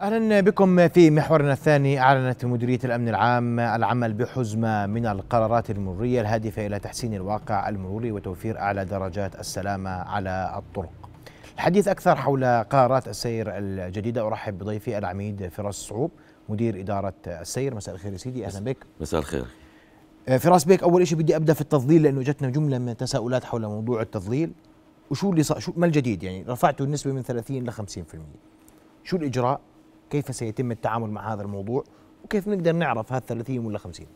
اهلا بكم في محورنا الثاني اعلنت مديريه الامن العام العمل بحزمه من القرارات المروريه الهادفه الى تحسين الواقع المروري وتوفير اعلى درجات السلامه على الطرق. الحديث اكثر حول قرارات السير الجديده ارحب بضيفي العميد فراس صعوب مدير اداره السير مساء الخير يا سيدي اهلا بك. مساء الخير. آه، فراس بيك اول شيء بدي ابدا في التظليل لانه جتنا جمله من التساؤلات حول موضوع التظليل وشو اللي شو ما الجديد يعني رفعتوا النسبه من 30 ل 50% شو الاجراء كيف سيتم التعامل مع هذا الموضوع وكيف نقدر نعرف هل 30 ولا 50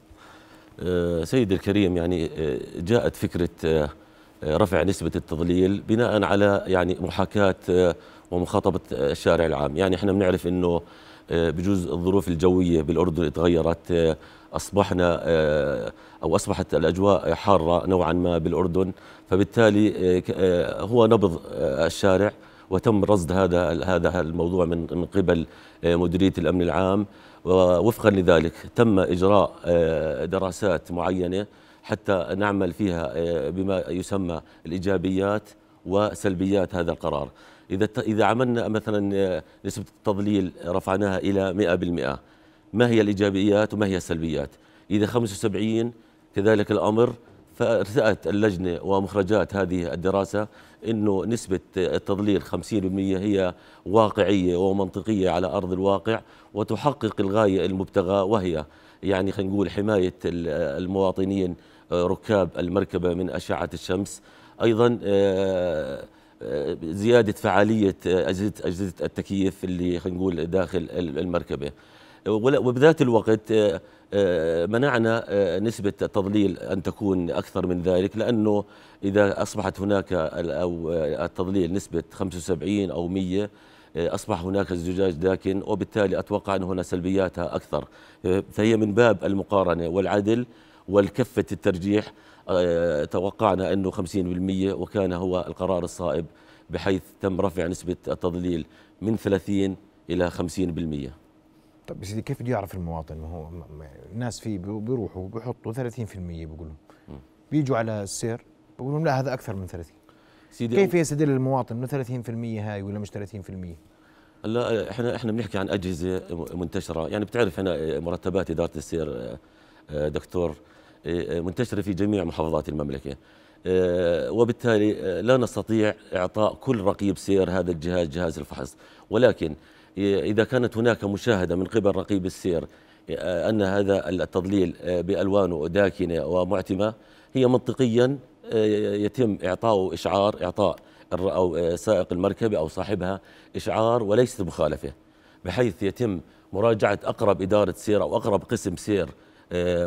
أه، سيد الكريم يعني أه، جاءت فكرة أه، رفع نسبة التضليل بناء على يعني محاكاة ومخاطبة الشارع العام يعني احنا بنعرف انه بجوز الظروف الجوية بالأردن تغيرت أصبحنا أو أصبحت الأجواء حارة نوعا ما بالأردن فبالتالي هو نبض الشارع وتم رصد هذا هذا الموضوع من من قبل آه، مديريه الامن العام ووفقا لذلك تم اجراء آه، دراسات معينه حتى نعمل فيها آه، بما يسمى الايجابيات وسلبيات هذا القرار اذا اذا عملنا مثلا نسبه التضليل رفعناها الى 100% ما هي الايجابيات وما هي السلبيات اذا 75 كذلك الامر فارتأت اللجنة ومخرجات هذه الدراسة أنه نسبة التضليل 50% هي واقعية ومنطقية على أرض الواقع وتحقق الغاية المبتغى وهي يعني خلينا نقول حماية المواطنين آه، ركاب المركبة من أشعة الشمس أيضا آه، آه، زيادة فعالية أجهزة التكييف اللي خلينا نقول داخل المركبة وبذات الوقت آه، منعنا آه، نسبة التضليل أن تكون أكثر من ذلك لأنه إذا أصبحت هناك أو آه، التضليل نسبة 75 أو 100 أصبح هناك الزجاج داكن وبالتالي أتوقع أن هنا سلبياتها أكثر فهي من باب المقارنة والعدل والكفة الترجيح توقعنا أنه 50% وكان هو القرار الصائب بحيث تم رفع نسبة التضليل من 30 إلى 50% طب سيدي كيف بده يعرف المواطن ما هو الناس فيه بيروحوا بيحطوا 30% بقول لهم بيجوا على السير بقول لهم لا هذا اكثر من 30 سيدي كيف يستدل المواطن انه 30% هاي ولا مش 30% هلا احنا احنا بنحكي عن اجهزه منتشره يعني بتعرف هنا مرتبات اداره السير آه، آه، دكتور آه، منتشره في جميع محافظات المملكه وبالتالي لا نستطيع اعطاء كل رقيب سير هذا الجهاز جهاز الفحص ولكن إذا كانت هناك مشاهدة من قبل رقيب السير آه، أن هذا التضليل آه، بألوانه داكنة ومعتمة هي منطقيا آه، يتم إعطاء إشعار إعطاء أو سائق المركبة أو صاحبها إشعار وليس مخالفة بحيث يتم مراجعة أقرب إدارة سير أو أقرب قسم سير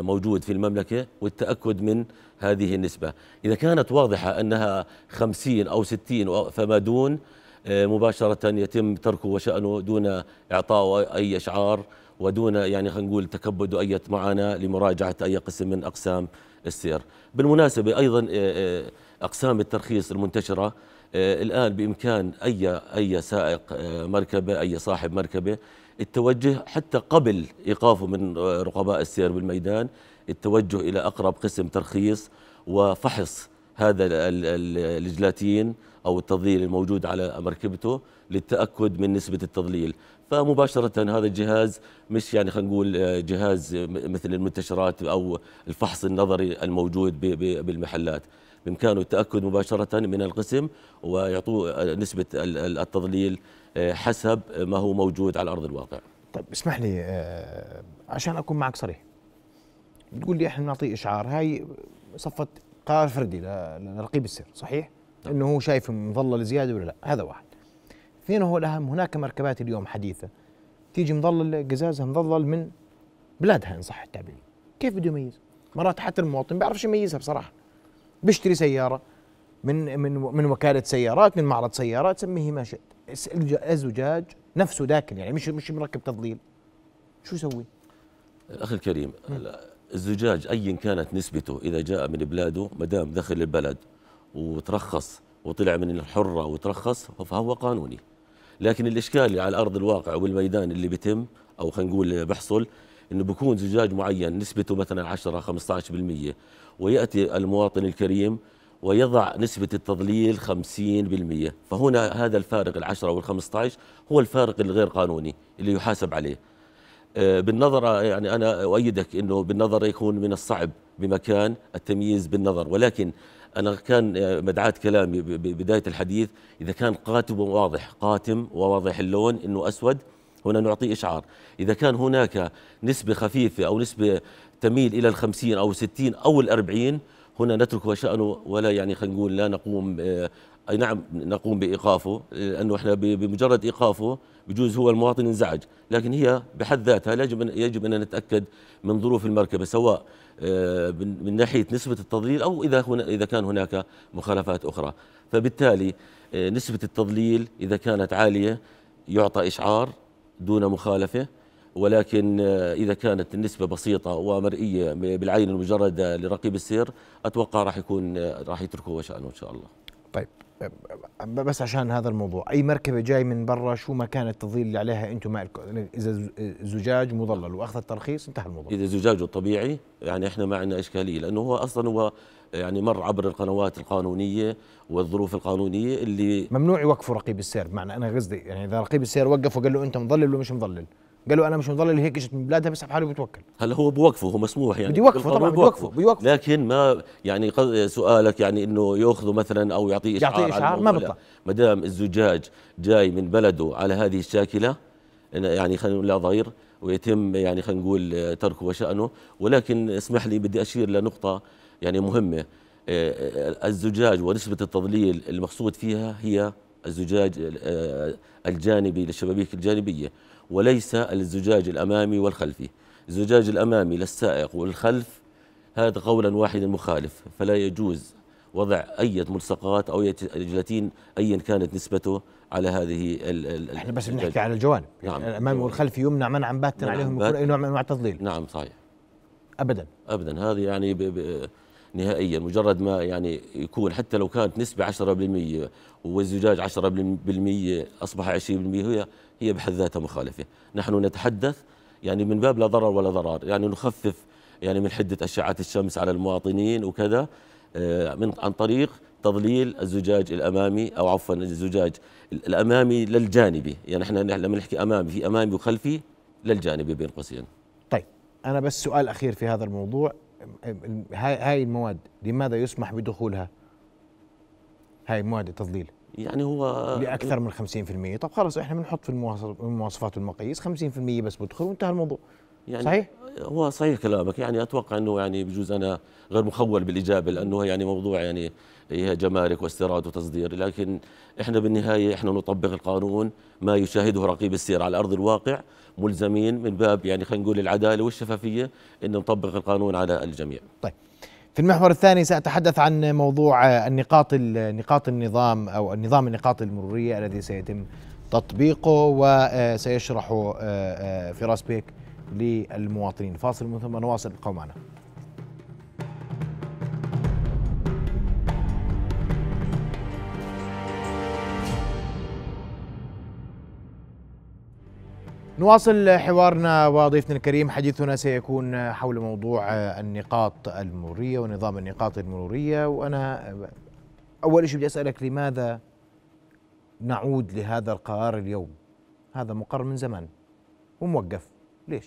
موجود في المملكة والتأكد من هذه النسبة إذا كانت واضحة أنها خمسين أو ستين فما دون آه، مباشرة يتم تركه وشأنه دون إعطاء أي إشعار ودون يعني خلينا نقول تكبد أي معاناة لمراجعة أي قسم من أقسام السير بالمناسبة أيضا آه، آه، أقسام الترخيص المنتشرة الآن بإمكان أي أي سائق مركبة أي صاحب مركبة التوجه حتى قبل إيقافه من رقباء السير بالميدان التوجه إلى أقرب قسم ترخيص وفحص هذا الجلاتين أو التضليل الموجود على مركبته للتأكد من نسبة التضليل فمباشرة هذا الجهاز مش يعني خلينا نقول آه، جهاز مثل المنتشرات أو الفحص النظري الموجود بالمحلات بإمكانه التأكد مباشرة من القسم ويعطوه آه، نسبة التضليل آه، حسب ما هو موجود على أرض الواقع طيب اسمح لي عشان أكون معك صريح بتقول لي احنا بنعطيه اشعار هاي صفت قرار فردي لرقيب السر صحيح نعم. انه هو شايف مظلل زياده ولا لا هذا واحد اثنين هو الاهم هناك مركبات اليوم حديثه تيجي مظلل قزازها مظلل من بلادها ان صح التعبير كيف بده يميز مرات حتى المواطن بيعرفش يميزها بصراحه بيشتري سياره من من من وكاله سيارات من معرض سيارات سميه ما شئت الزجاج نفسه داكن يعني مش مش مركب تظليل شو يسوي اخي الكريم الزجاج ايا كانت نسبته اذا جاء من بلاده ما دام دخل البلد وترخص وطلع من الحرة وترخص فهو قانوني لكن الإشكال على أرض الواقع والميدان اللي بيتم أو خلينا نقول بحصل انه بكون زجاج معين نسبته مثلا 10 15% وياتي المواطن الكريم ويضع نسبة التضليل 50% فهنا هذا الفارق العشرة وال15 هو الفارق الغير قانوني اللي يحاسب عليه آه، بالنظر يعني أنا أؤيدك أنه بالنظر يكون من الصعب بمكان التمييز بالنظر ولكن أنا كان آه، مدعاة كلامي بداية الحديث إذا كان قاتم واضح قاتم وواضح اللون أنه أسود هنا نعطي إشعار إذا كان هناك نسبة خفيفة أو نسبة تميل إلى الخمسين أو 60 أو الأربعين هنا نترك شأنه ولا يعني خلينا نقول لا نقوم آه، اي نعم نقوم بايقافه لانه احنا بمجرد ايقافه بجوز هو المواطن انزعج لكن هي بحد ذاتها يجب ان يجب ان نتاكد من ظروف المركبه سواء آه، من ناحيه نسبه التضليل او اذا اذا كان هناك مخالفات اخرى فبالتالي آه، نسبه التضليل اذا كانت عاليه يعطى اشعار دون مخالفه ولكن آه، اذا كانت النسبه بسيطه ومرئيه بالعين المجرده لرقيب السير اتوقع راح يكون راح يتركه وشانه ان شاء الله طيب بس عشان هذا الموضوع اي مركبه جاي من برا شو ما كان التظليل اللي عليها انتم ما يعني اذا زجاج مظلل واخذ الترخيص انتهى الموضوع اذا زجاجه طبيعي يعني احنا ما عندنا اشكاليه لانه هو اصلا هو يعني مر عبر القنوات القانونيه والظروف القانونيه اللي ممنوع يوقفوا رقيب السير بمعنى انا قصدي يعني اذا رقيب السير وقف وقال له انت مضلل ولا مش مضلل قالوا انا مش مضلل هيك اجت من بلادها بيسحب حاله وبتوكل هلا هو بوقفه هو مسموح يعني بدي يوقفه طبعا بدي يوقفه بيوقفه لكن ما يعني سؤالك يعني انه ياخذه مثلا او يعطيه اشعار يعطيه اشعار ما بيطلع ما دام الزجاج جاي من بلده على هذه الشاكله يعني خلينا نقول لا ضير ويتم يعني خلينا نقول آه، تركه وشأنه ولكن اسمح لي بدي أشير لنقطة يعني مهمة آه، آه، الزجاج ونسبة التضليل المقصود فيها هي الزجاج الجانبي للشبابيك الجانبية وليس الزجاج الأمامي والخلفي الزجاج الأمامي للسائق والخلف هذا قولا واحدا مخالف فلا يجوز وضع أي ملصقات أو جلاتين أيا كانت نسبته على هذه ال ال احنا بس بنحكي على الجوانب نعم الأمامي والخلفي يمنع منعا باتا نعم، عليهم بات أي نوع من أنواع التضليل نعم صحيح أبدا أبدا هذه يعني ب ب نهائيا مجرد ما يعني يكون حتى لو كانت نسبة 10% والزجاج 10% أصبح 20% هي هي بحد ذاتها مخالفة نحن نتحدث يعني من باب لا ضرر ولا ضرار يعني نخفف يعني من حدة أشعة الشمس على المواطنين وكذا آه، من عن طريق تضليل الزجاج الامامي او عفوا الزجاج الامامي للجانبي يعني احنا لما نحكي امامي في امامي وخلفي للجانبي بين قوسين طيب انا بس سؤال اخير في هذا الموضوع هاي هاي المواد لماذا يسمح بدخولها هاي مواد التضليل يعني هو لاكثر من 50% طب خلص احنا بنحط في المواصفات والمقاييس 50% بس بدخل وانتهى الموضوع يعني صحيح هو صحيح كلامك يعني اتوقع انه يعني بجوز انا غير مخول بالاجابه لانه يعني موضوع يعني هي جمارك واستيراد وتصدير لكن احنا بالنهايه احنا نطبق القانون ما يشاهده رقيب السير على ارض الواقع ملزمين من باب يعني خلينا نقول العداله والشفافيه ان نطبق القانون على الجميع طيب في المحور الثاني سأتحدث عن موضوع النقاط نقاط النظام أو النظام النقاط المرورية الذي سيتم تطبيقه وسيشرحه آه، آه، فراس بيك للمواطنين فاصل ثم نواصل ابقوا معنا نواصل حوارنا وضيفنا الكريم حديثنا سيكون حول موضوع النقاط المرورية ونظام النقاط المرورية وأنا أول شيء بدي أسألك لماذا نعود لهذا القرار اليوم هذا مقرر من زمان وموقف ليش؟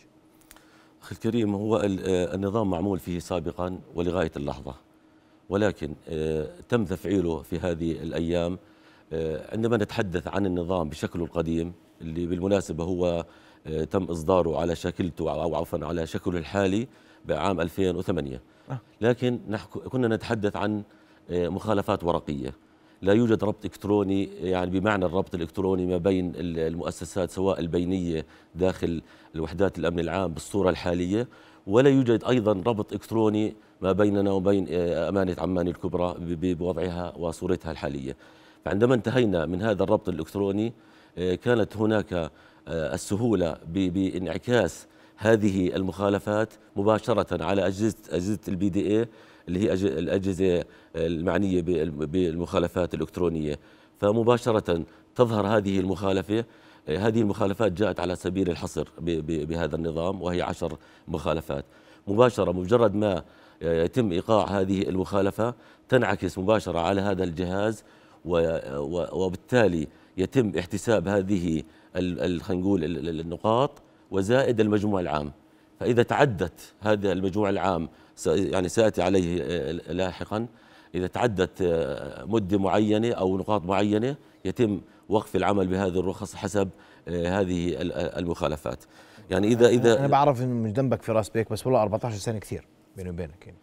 أخي الكريم هو النظام معمول فيه سابقا ولغاية اللحظة ولكن آه، تم تفعيله في هذه الأيام آه، عندما نتحدث عن النظام بشكله القديم اللي بالمناسبة هو آه، تم إصداره على شكلته أو عفوا على شكله الحالي بعام 2008 آه. لكن كنا نتحدث عن آه، مخالفات ورقية لا يوجد ربط إلكتروني يعني بمعنى الربط الإلكتروني ما بين المؤسسات سواء البينية داخل الوحدات الأمن العام بالصورة الحالية ولا يوجد أيضا ربط إلكتروني ما بيننا وبين أمانة عمان الكبرى بوضعها وصورتها الحالية فعندما انتهينا من هذا الربط الإلكتروني كانت هناك آه، السهولة بانعكاس هذه المخالفات مباشرة على أجهزة أجهزة البي دي اي اللي هي الأجهزة المعنية بالمخالفات الإلكترونية فمباشرة تظهر هذه المخالفة آه، هذه المخالفات جاءت على سبيل الحصر بهذا النظام وهي عشر مخالفات مباشرة مجرد ما آه، يتم إيقاع هذه المخالفة تنعكس مباشرة على هذا الجهاز وبالتالي يتم احتساب هذه خلينا نقول النقاط وزائد المجموع العام فاذا تعدت هذا المجموع العام يعني ساتي عليه آه، لاحقا اذا تعدت آه، مده معينه او نقاط معينه يتم وقف العمل بهذه الرخص حسب آه، هذه المخالفات يعني اذا اذا انا بعرف انه مش ذنبك راس بيك بس والله 14 سنه كثير بيني وبينك يعني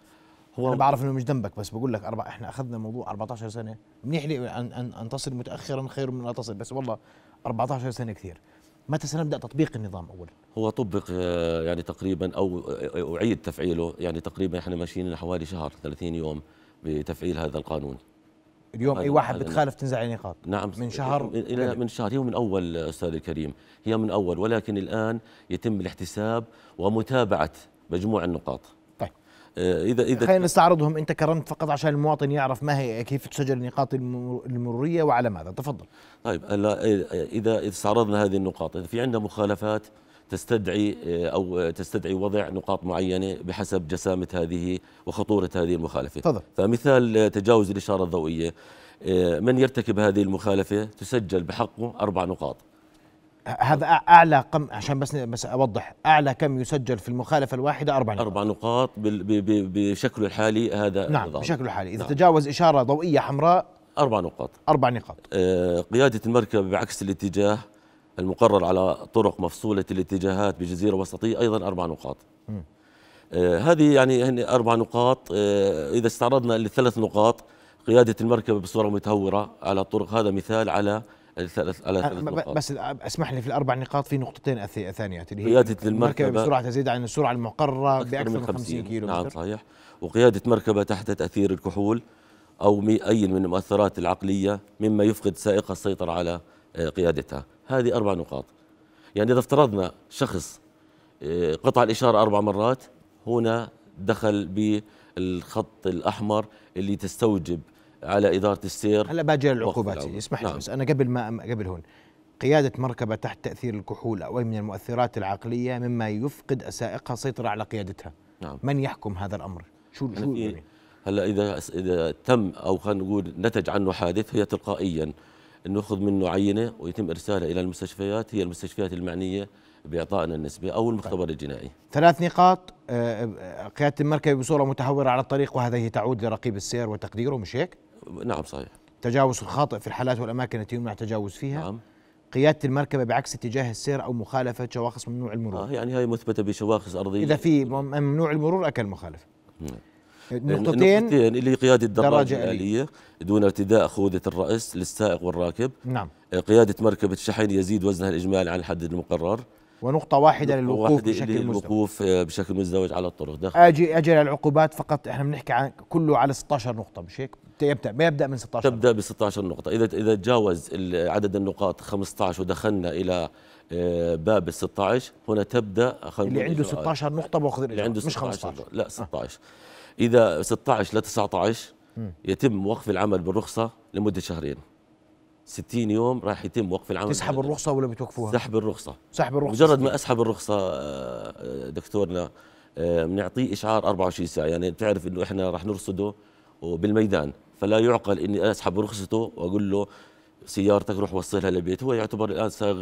هو انا بعرف انه مش ذنبك بس بقول لك أربع احنا اخذنا الموضوع 14 سنه منيح لي ان ان, أن تصل متاخرا خير من ان تصل بس والله 14 سنه كثير متى سنبدا تطبيق النظام اولا هو طبق آه، يعني تقريبا او آه، آه، اعيد تفعيله يعني تقريبا احنا ماشيين حوالي شهر 30 يوم بتفعيل هذا القانون اليوم اي واحد بتخالف تنزع عليه نقاط نعم من شهر الى من شهر هي من اول استاذ الكريم هي من اول ولكن الان يتم الاحتساب ومتابعه مجموع النقاط آه، اذا اذا خلينا نستعرضهم انت كرمت فقط عشان المواطن يعرف ما هي كيف تسجل النقاط المروريه وعلى ماذا تفضل طيب اذا استعرضنا هذه النقاط اذا في عندنا مخالفات تستدعي آه، او تستدعي وضع نقاط معينه بحسب جسامه هذه وخطوره هذه المخالفه فضل. فمثال تجاوز الاشاره الضوئيه آه، من يرتكب هذه المخالفه تسجل بحقه اربع نقاط هذا اعلى كم عشان بس بس اوضح اعلى كم يسجل في المخالفه الواحده اربع نقاط اربع نقاط بشكله الحالي هذا نعم بشكله الحالي اذا نعم. تجاوز اشاره ضوئيه حمراء اربع نقاط اربع نقاط آه قياده المركبه بعكس الاتجاه المقرر على طرق مفصوله الاتجاهات بجزيره وسطيه ايضا اربع نقاط آه هذه يعني هن اربع نقاط آه اذا استعرضنا للثلاث نقاط قياده المركبه بصوره متهوره على الطرق هذا مثال على على أه، ثلاث نقاط بس أه، اسمح لي في الاربع نقاط في نقطتين ثانيات اللي هي قياده المركبه بسرعه تزيد عن السرعه المقرره باكثر من 50 كيلو نعم صحيح وقياده مركبه تحت تاثير الكحول او اي من المؤثرات العقليه مما يفقد سائقها السيطره على آه، قيادتها هذه اربع نقاط يعني اذا افترضنا شخص قطع الاشاره اربع مرات هنا دخل بالخط الاحمر اللي تستوجب على اداره السير هلا باجي للعقوبات اسمح لي نعم. بس انا قبل ما قبل هون قيادة مركبة تحت تأثير الكحول أو أي من المؤثرات العقلية مما يفقد سائقها سيطرة على قيادتها نعم. من يحكم هذا الأمر؟ شو شو يعني هلا إذا إذا تم أو خلينا نقول نتج عنه حادث هي تلقائيا ناخذ منه عينة ويتم إرسالها إلى المستشفيات هي المستشفيات المعنية بإعطائنا النسبة أو المختبر الجنائي ثلاث نقاط آه، آه، قيادة المركبة بصورة متهورة على الطريق وهذه تعود لرقيب السير وتقديره مش هيك؟ نعم صحيح تجاوز الخاطئ في الحالات والأماكن التي يمنع التجاوز فيها نعم قيادة المركبة بعكس اتجاه السير أو مخالفة شواخص ممنوع المرور آه يعني هاي مثبتة بشواخص أرضية إذا في ممنوع المرور أكل مخالفة نعم. نقطتين اللي قيادة الدراجة الآلية دون ارتداء خوذة الرأس للسائق والراكب نعم آه، قيادة مركبة شحن يزيد وزنها الإجمالي عن الحد المقرر ونقطة واحدة للوقوف واحدة بشكل للوقوف الوقوف آه، بشكل مزدوج على الطرق داخل. أجي أجل العقوبات فقط احنا بنحكي عن كله على 16 نقطة مش هيك؟ يبدا ما يبدا من 16 تبدا ب 16 نقطه اذا اذا تجاوز عدد النقاط 15 ودخلنا الى آه، باب ال 16 هنا تبدا اللي عنده 16 نقطه باخذ اللي عنده مش 15 لا 16 آه. اذا 16 ل 19 يتم وقف العمل بالرخصه لمده شهرين 60 يوم راح يتم وقف العمل تسحب الرخصه ولا بتوقفوها؟ سحب الرخصه سحب الرخصه مجرد ما اسحب الرخصه آه، دكتورنا آه، بنعطيه اشعار 24 ساعه يعني بتعرف انه احنا راح نرصده وبالميدان فلا يعقل اني اسحب رخصته واقول له سيارتك روح وصلها للبيت هو يعتبر الان ساغ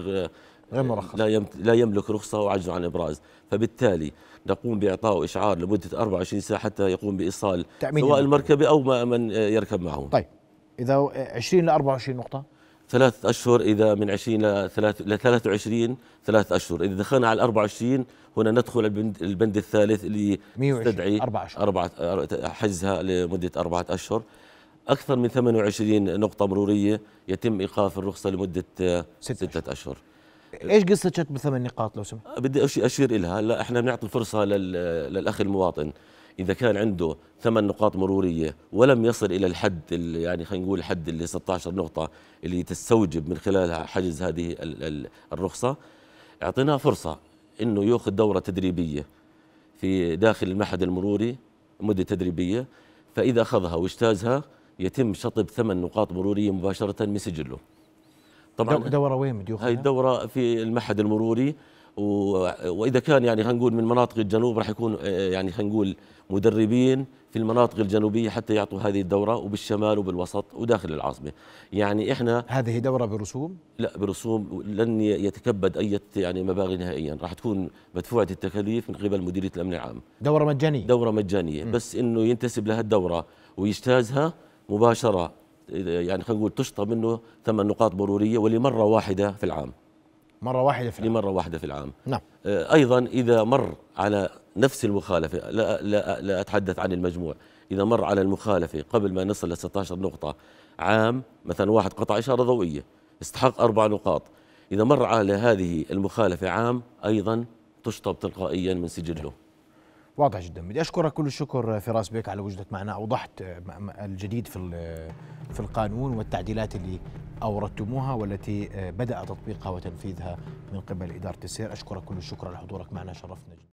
غير مرخص لا لا يملك رخصه وعجزه عن ابراز فبالتالي نقوم باعطائه اشعار لمده 24 ساعه حتى يقوم بايصال سواء المركبه او من يركب معه طيب اذا 20 ل 24 نقطه ثلاث أشهر إذا من 20 ل ل 23 ثلاث أشهر إذا دخلنا على 24 هنا ندخل البند, البند الثالث اللي يستدعي أربعة أشهر حجزها لمدة أربعة أشهر أكثر من 28 نقطة مرورية يتم إيقاف الرخصة لمدة ستة, ستة أشهر ايش قصه شك بثمان نقاط لو سمحت؟ بدي اشير الها، هلا احنا بنعطي الفرصه للاخ المواطن اذا كان عنده ثمان نقاط مروريه ولم يصل الى الحد يعني خلينا نقول الحد اللي 16 نقطه اللي تستوجب من خلالها حجز هذه الرخصه اعطيناه فرصه انه ياخذ دوره تدريبيه في داخل المعهد المروري مده تدريبيه فاذا اخذها واجتازها يتم شطب ثمان نقاط مروريه مباشره من سجله طبعا دوره وين بدي هاي الدوره في المعهد المروري و... واذا كان يعني خلينا نقول من مناطق الجنوب راح يكون آه، يعني خلينا نقول مدربين في المناطق الجنوبيه حتى يعطوا هذه الدوره وبالشمال وبالوسط وداخل العاصمه يعني احنا هذه دوره برسوم لا برسوم لن يتكبد اي يعني مبالغ نهائيا راح تكون مدفوعه التكاليف من قبل مديريه الامن العام دوره مجانيه دوره مجانيه م. بس انه ينتسب لها الدوره ويجتازها مباشره يعني خلينا نقول تشطب منه ثمان نقاط مروريه ولمره واحده في العام مرة واحدة في العام لمرة واحدة في العام نعم آه، أيضا إذا مر على نفس المخالفة لا, لا, لا أتحدث عن المجموع إذا مر على المخالفة قبل ما نصل ل 16 نقطة عام مثلا واحد قطع إشارة ضوئية استحق أربع نقاط إذا مر على هذه المخالفة عام أيضا تشطب تلقائيا من سجله واضح جدا بدي اشكرك كل الشكر فراس بيك على وجودك معنا اوضحت الجديد في في القانون والتعديلات اللي اوردتموها والتي بدا تطبيقها وتنفيذها من قبل اداره السير اشكرك كل الشكر على حضورك معنا شرفنا جدا